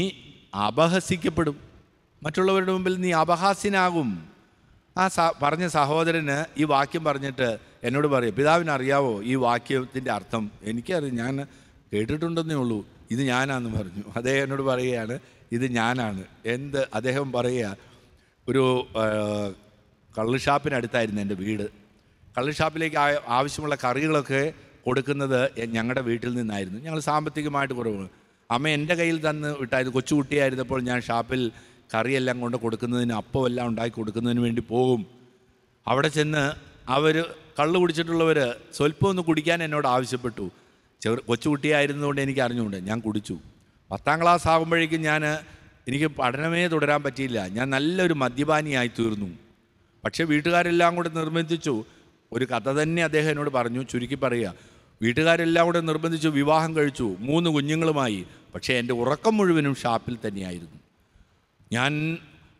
S1: അപഹസിക്കപ്പെടും മറ്റുള്ളവരുടെ മുമ്പിൽ നീ അപഹാസ്യനാകും ആ സ പറഞ്ഞ സഹോദരന് ഈ വാക്യം പറഞ്ഞിട്ട് എന്നോട് പറയും പിതാവിനറിയാവോ ഈ വാക്യത്തിൻ്റെ അർത്ഥം എനിക്കറിയാം ഞാൻ കേട്ടിട്ടുണ്ടെന്നേ ഉള്ളൂ ഇത് ഞാനാണെന്ന് പറഞ്ഞു അദ്ദേഹം എന്നോട് പറയുകയാണ് ഇത് ഞാനാണ് എന്ത് അദ്ദേഹം പറയുക ഒരു ഷാപ്പിനടുത്തായിരുന്നു എൻ്റെ വീട് ഷാപ്പിലേക്ക് ആവശ്യമുള്ള കറികളൊക്കെ കൊടുക്കുന്നത് ഞങ്ങളുടെ വീട്ടിൽ നിന്നായിരുന്നു ഞങ്ങൾ സാമ്പത്തികമായിട്ട് കുറവ് അമ്മ എൻ്റെ കയ്യിൽ തന്ന് വിട്ടായിരുന്നു കൊച്ചുകുട്ടിയായിരുന്നപ്പോൾ ഞാൻ ഷാപ്പിൽ കറിയെല്ലാം കൊണ്ട് കൊടുക്കുന്നതിന് അപ്പമെല്ലാം ഉണ്ടാക്കി കൊടുക്കുന്നതിന് വേണ്ടി പോകും അവിടെ ചെന്ന് അവർ കള്ള് കുടിച്ചിട്ടുള്ളവർ സ്വല്പം ഒന്ന് കുടിക്കാൻ എന്നോട് ആവശ്യപ്പെട്ടു ചെറു കൊച്ചുകുട്ടിയായിരുന്നതുകൊണ്ട് എനിക്ക് അറിഞ്ഞുകൊണ്ട് ഞാൻ കുടിച്ചു പത്താം ക്ലാസ് ആകുമ്പോഴേക്കും ഞാൻ എനിക്ക് പഠനമേ തുടരാൻ പറ്റിയില്ല ഞാൻ നല്ലൊരു മദ്യപാനിയായി തീർന്നു പക്ഷേ വീട്ടുകാരെല്ലാം കൂടെ നിർബന്ധിച്ചു ഒരു കഥ തന്നെ അദ്ദേഹം എന്നോട് പറഞ്ഞു ചുരുക്കി പറയുക വീട്ടുകാരെല്ലാം കൂടെ നിർബന്ധിച്ചു വിവാഹം കഴിച്ചു മൂന്ന് കുഞ്ഞുങ്ങളുമായി പക്ഷേ എൻ്റെ ഉറക്കം മുഴുവനും ഷാപ്പിൽ തന്നെയായിരുന്നു ഞാൻ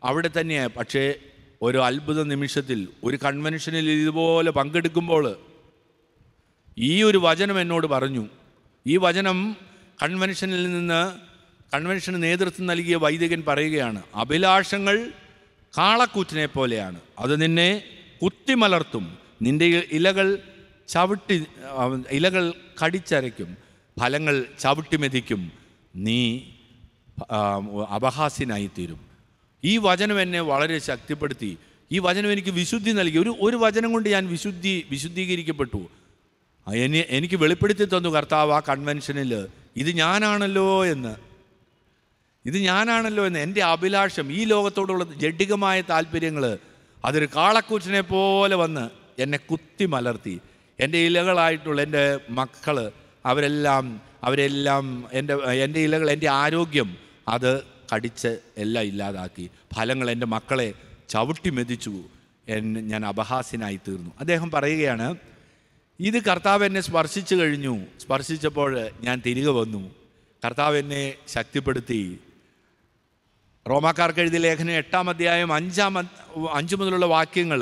S1: അവിടെ തന്നെയാണ് പക്ഷേ ഒരു അത്ഭുത നിമിഷത്തിൽ ഒരു കൺവെൻഷനിൽ ഇതുപോലെ പങ്കെടുക്കുമ്പോൾ ഈ ഒരു വചനം എന്നോട് പറഞ്ഞു ഈ വചനം കൺവെൻഷനിൽ നിന്ന് കൺവെൻഷന് നേതൃത്വം നൽകിയ വൈദികൻ പറയുകയാണ് അഭിലാഷങ്ങൾ കാളക്കൂറ്റിനെ പോലെയാണ് അത് നിന്നെ കുത്തിമലർത്തും നിന്റെ ഇലകൾ ചവിട്ടി ഇലകൾ കടിച്ചരയ്ക്കും ഫലങ്ങൾ ചവിട്ടിമെതിക്കും നീ അപഹാസ്യനായിത്തീരും ഈ വചനം എന്നെ വളരെ ശക്തിപ്പെടുത്തി ഈ വചനം എനിക്ക് വിശുദ്ധി നൽകി ഒരു ഒരു വചനം കൊണ്ട് ഞാൻ വിശുദ്ധി വിശുദ്ധീകരിക്കപ്പെട്ടു എനി എനിക്ക് വെളിപ്പെടുത്തി തന്നു കർത്താവ് ആ കൺവെൻഷനിൽ ഇത് ഞാനാണല്ലോ എന്ന് ഇത് ഞാനാണല്ലോ എന്ന് എൻ്റെ അഭിലാഷം ഈ ലോകത്തോടുള്ള ജഡികമായ താല്പര്യങ്ങൾ അതൊരു കാളക്കൂച്ചിനെ പോലെ വന്ന് എന്നെ കുത്തി മലർത്തി എൻ്റെ ഇലകളായിട്ടുള്ള എൻ്റെ മക്കൾ അവരെല്ലാം അവരെല്ലാം എൻ്റെ എൻ്റെ ഇലകൾ എൻ്റെ ആരോഗ്യം അത് കടിച്ച് എല്ലാം ഇല്ലാതാക്കി ഫലങ്ങൾ എൻ്റെ മക്കളെ ചവിട്ടി മെതിച്ചു ഞാൻ അപഹാസ്യനായി തീർന്നു അദ്ദേഹം പറയുകയാണ് ഇത് കർത്താവ് എന്നെ സ്പർശിച്ചു കഴിഞ്ഞു സ്പർശിച്ചപ്പോൾ ഞാൻ തിരികെ വന്നു കർത്താവ് എന്നെ ശക്തിപ്പെടുത്തി റോമാക്കാർക്ക് എഴുതിയ ലേഖനം എട്ടാം അധ്യായം അഞ്ചാം അഞ്ചു മുതലുള്ള വാക്യങ്ങൾ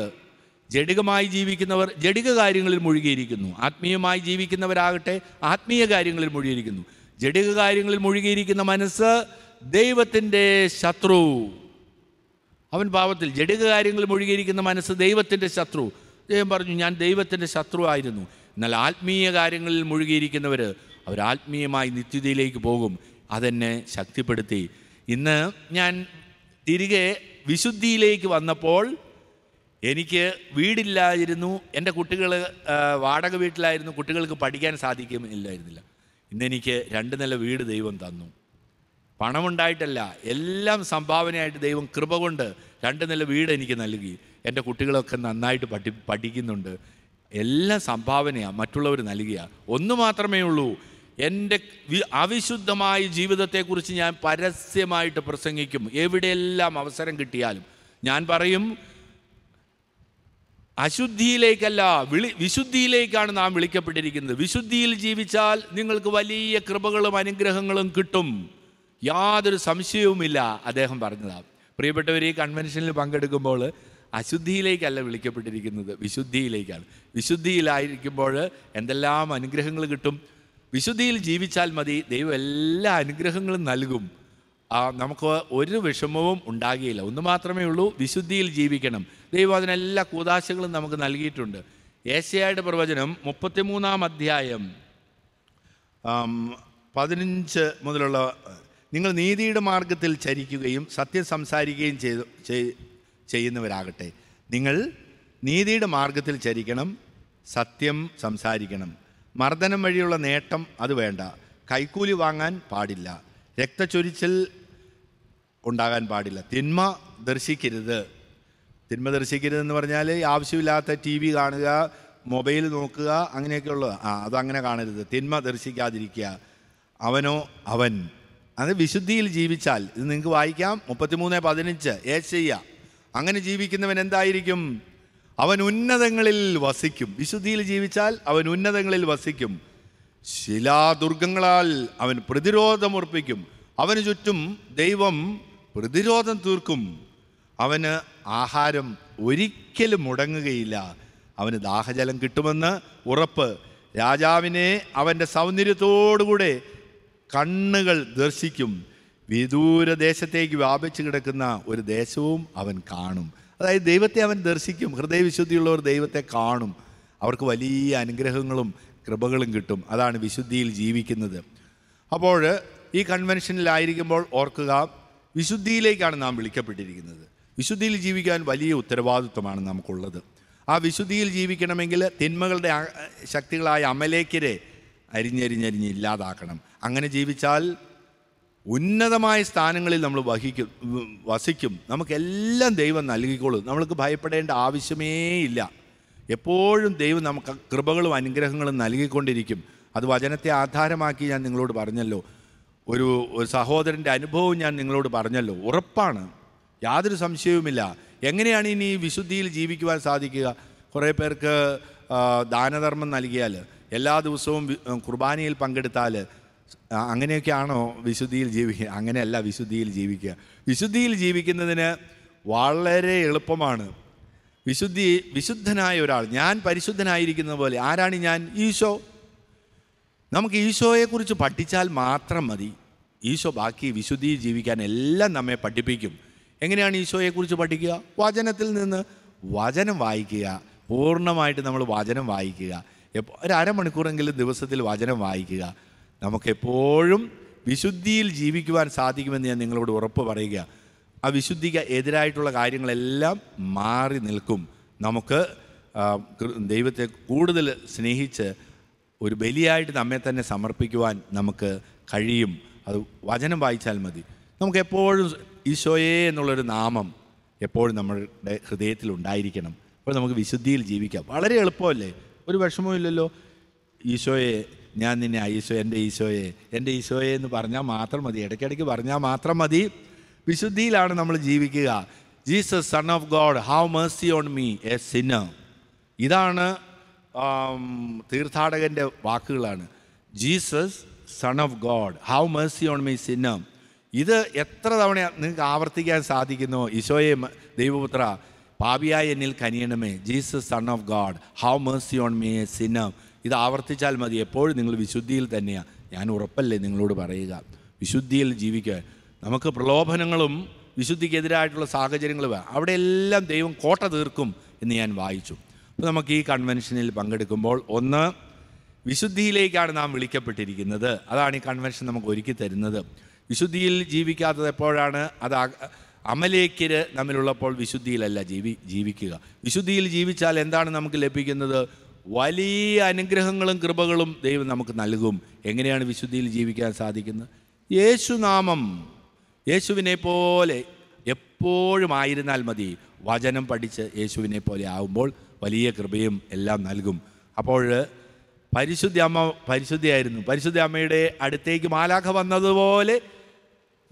S1: ജഡികമായി ജീവിക്കുന്നവർ ജഡിക കാര്യങ്ങളിൽ മുഴുകിയിരിക്കുന്നു ആത്മീയമായി ജീവിക്കുന്നവരാകട്ടെ ആത്മീയ കാര്യങ്ങളിൽ മുഴുകിയിരിക്കുന്നു ജഡിക കാര്യങ്ങളിൽ മുഴുകിയിരിക്കുന്ന മനസ്സ് ദൈവത്തിൻ്റെ ശത്രു അവൻ പാവത്തിൽ ജഡിക കാര്യങ്ങളിൽ മുഴുകിയിരിക്കുന്ന മനസ്സ് ദൈവത്തിൻ്റെ ശത്രു അദ്ദേഹം പറഞ്ഞു ഞാൻ ദൈവത്തിൻ്റെ ശത്രുവായിരുന്നു എന്നാൽ ആത്മീയ കാര്യങ്ങളിൽ മുഴുകിയിരിക്കുന്നവർ ആത്മീയമായി നിത്യതയിലേക്ക് പോകും അതെന്നെ ശക്തിപ്പെടുത്തി ഇന്ന് ഞാൻ തിരികെ വിശുദ്ധിയിലേക്ക് വന്നപ്പോൾ എനിക്ക് വീടില്ലായിരുന്നു എൻ്റെ കുട്ടികൾ വാടക വീട്ടിലായിരുന്നു കുട്ടികൾക്ക് പഠിക്കാൻ സാധിക്കുന്നില്ലായിരുന്നില്ല ഇന്നെനിക്ക് രണ്ട് നില വീട് ദൈവം തന്നു പണമുണ്ടായിട്ടല്ല എല്ലാം സംഭാവനയായിട്ട് ദൈവം കൃപ കൊണ്ട് രണ്ട് നില വീട് എനിക്ക് നൽകി എൻ്റെ കുട്ടികളൊക്കെ നന്നായിട്ട് പഠി പഠിക്കുന്നുണ്ട് എല്ലാ സംഭാവനയാണ് മറ്റുള്ളവർ നൽകിയ ഒന്ന് മാത്രമേ ഉള്ളൂ എൻ്റെ അവിശുദ്ധമായ ജീവിതത്തെക്കുറിച്ച് ഞാൻ പരസ്യമായിട്ട് പ്രസംഗിക്കും എവിടെയെല്ലാം അവസരം കിട്ടിയാലും ഞാൻ പറയും അശുദ്ധിയിലേക്കല്ല വിളി വിശുദ്ധിയിലേക്കാണ് നാം വിളിക്കപ്പെട്ടിരിക്കുന്നത് വിശുദ്ധിയിൽ ജീവിച്ചാൽ നിങ്ങൾക്ക് വലിയ കൃപകളും അനുഗ്രഹങ്ങളും കിട്ടും യാതൊരു സംശയവുമില്ല അദ്ദേഹം പറഞ്ഞതാണ് പ്രിയപ്പെട്ടവർ ഈ കൺവെൻഷനിൽ പങ്കെടുക്കുമ്പോൾ അശുദ്ധിയിലേക്കല്ല വിളിക്കപ്പെട്ടിരിക്കുന്നത് വിശുദ്ധിയിലേക്കാണ് വിശുദ്ധിയിലായിരിക്കുമ്പോൾ എന്തെല്ലാം അനുഗ്രഹങ്ങൾ കിട്ടും വിശുദ്ധിയിൽ ജീവിച്ചാൽ മതി ദൈവം എല്ലാ അനുഗ്രഹങ്ങളും നൽകും നമുക്ക് ഒരു വിഷമവും ഉണ്ടാകുകയില്ല ഒന്ന് മാത്രമേ ഉള്ളൂ വിശുദ്ധിയിൽ ജീവിക്കണം ദൈവം അതിനെല്ലാ കൂതാശകളും നമുക്ക് നൽകിയിട്ടുണ്ട് ഏഷ്യയുടെ പ്രവചനം മുപ്പത്തിമൂന്നാം അധ്യായം പതിനഞ്ച് മുതലുള്ള നിങ്ങൾ നീതിയുടെ മാർഗത്തിൽ ചരിക്കുകയും സത്യം സംസാരിക്കുകയും ചെയ്തു ചെയ്യുന്നവരാകട്ടെ നിങ്ങൾ നീതിയുടെ മാർഗത്തിൽ ചരിക്കണം സത്യം സംസാരിക്കണം മർദ്ദനം വഴിയുള്ള നേട്ടം അത് വേണ്ട കൈക്കൂലി വാങ്ങാൻ പാടില്ല രക്തചൊരിച്ചിൽ ഉണ്ടാകാൻ പാടില്ല തിന്മ ദർശിക്കരുത് തിന്മ ദർശിക്കരുത് എന്ന് പറഞ്ഞാൽ ആവശ്യമില്ലാത്ത ടി വി കാണുക മൊബൈൽ നോക്കുക അങ്ങനെയൊക്കെ ആ അതങ്ങനെ കാണരുത് തിന്മ ദർശിക്കാതിരിക്കുക അവനോ അവൻ അത് വിശുദ്ധിയിൽ ജീവിച്ചാൽ ഇത് നിങ്ങൾക്ക് വായിക്കാം മുപ്പത്തിമൂന്ന് പതിനഞ്ച് ഏശയ്യ അങ്ങനെ ജീവിക്കുന്നവൻ എന്തായിരിക്കും അവൻ ഉന്നതങ്ങളിൽ വസിക്കും വിശുദ്ധിയിൽ ജീവിച്ചാൽ അവൻ ഉന്നതങ്ങളിൽ വസിക്കും ശിലാദുർഗങ്ങളാൽ അവൻ ഉറപ്പിക്കും അവന് ചുറ്റും ദൈവം പ്രതിരോധം തീർക്കും അവന് ആഹാരം ഒരിക്കലും മുടങ്ങുകയില്ല അവന് ദാഹജലം കിട്ടുമെന്ന് ഉറപ്പ് രാജാവിനെ അവൻ്റെ സൗന്ദര്യത്തോടുകൂടെ കണ്ണുകൾ ദർശിക്കും വിദൂരദേശത്തേക്ക് ദേശത്തേക്ക് വ്യാപിച്ചു കിടക്കുന്ന ഒരു ദേശവും അവൻ കാണും അതായത് ദൈവത്തെ അവൻ ദർശിക്കും ഹൃദയവിശുദ്ധിയുള്ളവർ ദൈവത്തെ കാണും അവർക്ക് വലിയ അനുഗ്രഹങ്ങളും കൃപകളും കിട്ടും അതാണ് വിശുദ്ധിയിൽ ജീവിക്കുന്നത് അപ്പോൾ ഈ കൺവെൻഷനിലായിരിക്കുമ്പോൾ ഓർക്കുക വിശുദ്ധിയിലേക്കാണ് നാം വിളിക്കപ്പെട്ടിരിക്കുന്നത് വിശുദ്ധിയിൽ ജീവിക്കാൻ വലിയ ഉത്തരവാദിത്വമാണ് നമുക്കുള്ളത് ആ വിശുദ്ധിയിൽ ജീവിക്കണമെങ്കിൽ തിന്മകളുടെ ശക്തികളായ അമലേക്കരെ അരിഞ്ഞരിഞ്ഞരിഞ്ഞ് ഇല്ലാതാക്കണം അങ്ങനെ ജീവിച്ചാൽ ഉന്നതമായ സ്ഥാനങ്ങളിൽ നമ്മൾ വഹിക്കും വസിക്കും നമുക്കെല്ലാം ദൈവം നൽകിക്കോളും നമ്മൾക്ക് ഭയപ്പെടേണ്ട ആവശ്യമേ ഇല്ല എപ്പോഴും ദൈവം നമുക്ക് കൃപകളും അനുഗ്രഹങ്ങളും നൽകിക്കൊണ്ടിരിക്കും അത് വചനത്തെ ആധാരമാക്കി ഞാൻ നിങ്ങളോട് പറഞ്ഞല്ലോ ഒരു സഹോദരൻ്റെ അനുഭവം ഞാൻ നിങ്ങളോട് പറഞ്ഞല്ലോ ഉറപ്പാണ് യാതൊരു സംശയവുമില്ല എങ്ങനെയാണ് ഇനി വിശുദ്ധിയിൽ ജീവിക്കുവാൻ സാധിക്കുക കുറേ പേർക്ക് ദാനധർമ്മം നൽകിയാൽ എല്ലാ ദിവസവും കുർബാനയിൽ പങ്കെടുത്താൽ അങ്ങനെയൊക്കെയാണോ വിശുദ്ധിയിൽ ജീവിക്കുക അങ്ങനെയല്ല വിശുദ്ധിയിൽ ജീവിക്കുക വിശുദ്ധിയിൽ ജീവിക്കുന്നതിന് വളരെ എളുപ്പമാണ് വിശുദ്ധി വിശുദ്ധനായ ഒരാൾ ഞാൻ പരിശുദ്ധനായിരിക്കുന്ന പോലെ ആരാണ് ഞാൻ ഈശോ നമുക്ക് ഈശോയെക്കുറിച്ച് പഠിച്ചാൽ മാത്രം മതി ഈശോ ബാക്കി വിശുദ്ധി ജീവിക്കാൻ എല്ലാം നമ്മെ പഠിപ്പിക്കും എങ്ങനെയാണ് ഈശോയെക്കുറിച്ച് പഠിക്കുക വചനത്തിൽ നിന്ന് വചനം വായിക്കുക പൂർണ്ണമായിട്ട് നമ്മൾ വചനം വായിക്കുക എപ്പോൾ ഒരു അരമണിക്കൂറെങ്കിലും ദിവസത്തിൽ വചനം വായിക്കുക നമുക്കെപ്പോഴും വിശുദ്ധിയിൽ ജീവിക്കുവാൻ സാധിക്കുമെന്ന് ഞാൻ നിങ്ങളോട് ഉറപ്പ് പറയുക ആ വിശുദ്ധിക്ക് എതിരായിട്ടുള്ള കാര്യങ്ങളെല്ലാം മാറി നിൽക്കും നമുക്ക് ദൈവത്തെ കൂടുതൽ സ്നേഹിച്ച് ഒരു ബലിയായിട്ട് നമ്മെ തന്നെ സമർപ്പിക്കുവാൻ നമുക്ക് കഴിയും അത് വചനം വായിച്ചാൽ മതി നമുക്ക് എപ്പോഴും ഈശോയെ എന്നുള്ളൊരു നാമം എപ്പോഴും നമ്മുടെ ഹൃദയത്തിൽ ഉണ്ടായിരിക്കണം അപ്പോൾ നമുക്ക് വിശുദ്ധിയിൽ ജീവിക്കാം വളരെ എളുപ്പമല്ലേ ഒരു വിഷമവും ഇല്ലല്ലോ ഈശോയെ ഞാൻ നിന്നെ ഈശോ എൻ്റെ ഈശോയെ എൻ്റെ ഈശോയെ എന്ന് പറഞ്ഞാൽ മാത്രം മതി ഇടയ്ക്കിടയ്ക്ക് പറഞ്ഞാൽ മാത്രം മതി വിശുദ്ധിയിലാണ് നമ്മൾ ജീവിക്കുക Jesus son of God have mercy on me a sinner ഇതാണ് തീർത്ഥാടകൻ്റെ വാക്കുകളാണ് Jesus son of God have mercy on me sinner ഇത് എത്ര തവണ നിങ്ങൾക്ക് ആവർത്തിക്കാൻ സാധിക്കുന്നു ഈശോയെ ദൈവപുത്ര പാപിയായി എന്നിൽ കനിയണമേ Jesus son of God have mercy on me a ഇത് ആവർത്തിച്ചാൽ മതി എപ്പോഴും നിങ്ങൾ വിശുദ്ധിയിൽ തന്നെയാണ് ഞാൻ ഉറപ്പല്ലേ നിങ്ങളോട് പറയുക വിശുദ്ധിയിൽ ജീവിക്കുക നമുക്ക് പ്രലോഭനങ്ങളും വിശുദ്ധിക്കെതിരായിട്ടുള്ള സാഹചര്യങ്ങൾ അവിടെ എല്ലാം ദൈവം കോട്ട തീർക്കും എന്ന് ഞാൻ വായിച്ചു അപ്പോൾ നമുക്ക് ഈ കൺവെൻഷനിൽ പങ്കെടുക്കുമ്പോൾ ഒന്ന് വിശുദ്ധിയിലേക്കാണ് നാം വിളിക്കപ്പെട്ടിരിക്കുന്നത് അതാണ് ഈ കൺവെൻഷൻ നമുക്ക് ഒരുക്കി തരുന്നത് വിശുദ്ധിയിൽ ജീവിക്കാത്തത് എപ്പോഴാണ് അത് അമലേക്കര് നമ്മിലുള്ളപ്പോൾ വിശുദ്ധിയിലല്ല ജീവി ജീവിക്കുക വിശുദ്ധിയിൽ ജീവിച്ചാൽ എന്താണ് നമുക്ക് ലഭിക്കുന്നത് വലിയ അനുഗ്രഹങ്ങളും കൃപകളും ദൈവം നമുക്ക് നൽകും എങ്ങനെയാണ് വിശുദ്ധിയിൽ ജീവിക്കാൻ സാധിക്കുന്നത് യേശുനാമം യേശുവിനെ പോലെ എപ്പോഴും ആയിരുന്നാൽ മതി വചനം പഠിച്ച് യേശുവിനെ പോലെ ആകുമ്പോൾ വലിയ കൃപയും എല്ലാം നൽകും അപ്പോൾ പരിശുദ്ധി അമ്മ പരിശുദ്ധിയായിരുന്നു പരിശുദ്ധി അമ്മയുടെ അടുത്തേക്ക് മാലാഖ വന്നതുപോലെ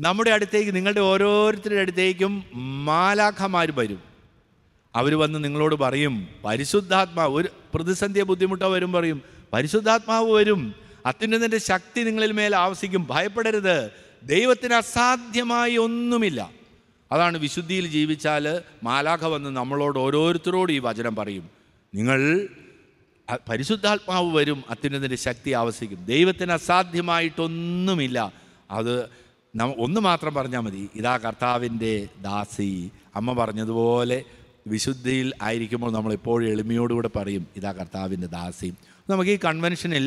S1: നമ്മുടെ അടുത്തേക്ക് നിങ്ങളുടെ ഓരോരുത്തരുടെ അടുത്തേക്കും മാലാഖമാർ വരും അവർ വന്ന് നിങ്ങളോട് പറയും പരിശുദ്ധാത്മാവ് ഒരു പ്രതിസന്ധിയെ ബുദ്ധിമുട്ടോ വരും പറയും പരിശുദ്ധാത്മാവ് വരും അത്യുന്നതിൻ്റെ ശക്തി നിങ്ങളിൽ മേൽ ആവശ്യിക്കും ഭയപ്പെടരുത് ദൈവത്തിന് അസാധ്യമായി ഒന്നുമില്ല അതാണ് വിശുദ്ധിയിൽ ജീവിച്ചാൽ മാലാഖ വന്ന് നമ്മളോട് ഓരോരുത്തരോട് ഈ വചനം പറയും നിങ്ങൾ പരിശുദ്ധാത്മാവ് വരും അത്യുന്നതിൻ്റെ ശക്തി ആവശ്യിക്കും ദൈവത്തിന് അസാധ്യമായിട്ടൊന്നുമില്ല അത് ഒന്ന് മാത്രം പറഞ്ഞാൽ മതി ഇതാ കർത്താവിൻ്റെ ദാസി അമ്മ പറഞ്ഞതുപോലെ വിശുദ്ധിയിൽ ആയിരിക്കുമ്പോൾ നമ്മൾ എപ്പോഴും എളിമയോടുകൂടെ പറയും ഇതാ കർത്താവിൻ്റെ ദാസി നമുക്ക് ഈ കൺവെൻഷനിൽ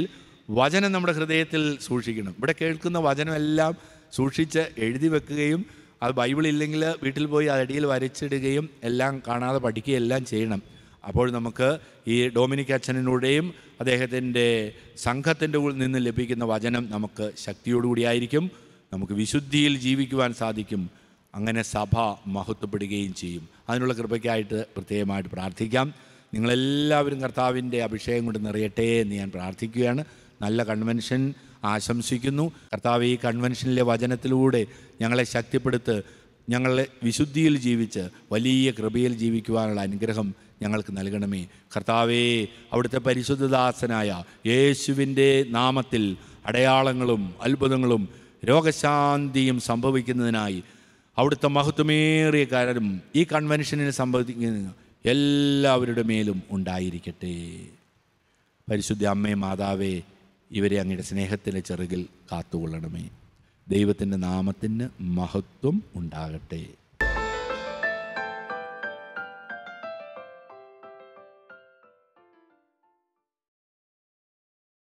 S1: വചനം നമ്മുടെ ഹൃദയത്തിൽ സൂക്ഷിക്കണം ഇവിടെ കേൾക്കുന്ന വചനമെല്ലാം സൂക്ഷിച്ച് എഴുതി വെക്കുകയും അത് ബൈബിൾ ഇല്ലെങ്കിൽ വീട്ടിൽ പോയി അതടിയിൽ വരച്ചിടുകയും എല്ലാം കാണാതെ പഠിക്കുകയും എല്ലാം ചെയ്യണം അപ്പോൾ നമുക്ക് ഈ ഡൊമിനിക് അച്ഛനിലൂടെയും അദ്ദേഹത്തിൻ്റെ സംഘത്തിൻ്റെ നിന്ന് ലഭിക്കുന്ന വചനം നമുക്ക് ശക്തിയോടുകൂടിയായിരിക്കും നമുക്ക് വിശുദ്ധിയിൽ ജീവിക്കുവാൻ സാധിക്കും അങ്ങനെ സഭ മഹത്വപ്പെടുകയും ചെയ്യും അതിനുള്ള കൃപയ്ക്കായിട്ട് പ്രത്യേകമായിട്ട് പ്രാർത്ഥിക്കാം നിങ്ങളെല്ലാവരും കർത്താവിൻ്റെ അഭിഷേകം കൊണ്ട് നിറയട്ടെ എന്ന് ഞാൻ പ്രാർത്ഥിക്കുകയാണ് നല്ല കൺവെൻഷൻ ആശംസിക്കുന്നു കർത്താവ് ഈ കൺവെൻഷനിലെ വചനത്തിലൂടെ ഞങ്ങളെ ശക്തിപ്പെടുത്ത് ഞങ്ങളെ വിശുദ്ധിയിൽ ജീവിച്ച് വലിയ കൃപയിൽ ജീവിക്കുവാനുള്ള അനുഗ്രഹം ഞങ്ങൾക്ക് നൽകണമേ കർത്താവേ അവിടുത്തെ പരിശുദ്ധദാസനായ യേശുവിൻ്റെ നാമത്തിൽ അടയാളങ്ങളും അത്ഭുതങ്ങളും രോഗശാന്തിയും സംഭവിക്കുന്നതിനായി അവിടുത്തെ മഹത്വമേറിയ കാരണം ഈ കൺവെൻഷനിൽ സംബന്ധിക്കുന്ന എല്ലാവരുടെ മേലും ഉണ്ടായിരിക്കട്ടെ പരിശുദ്ധ അമ്മേ മാതാവേ ഇവരെ അങ്ങയുടെ സ്നേഹത്തിൻ്റെ ചെറുകിൽ കാത്തുകൊള്ളണമേ ദൈവത്തിൻ്റെ നാമത്തിന് മഹത്വം ഉണ്ടാകട്ടെ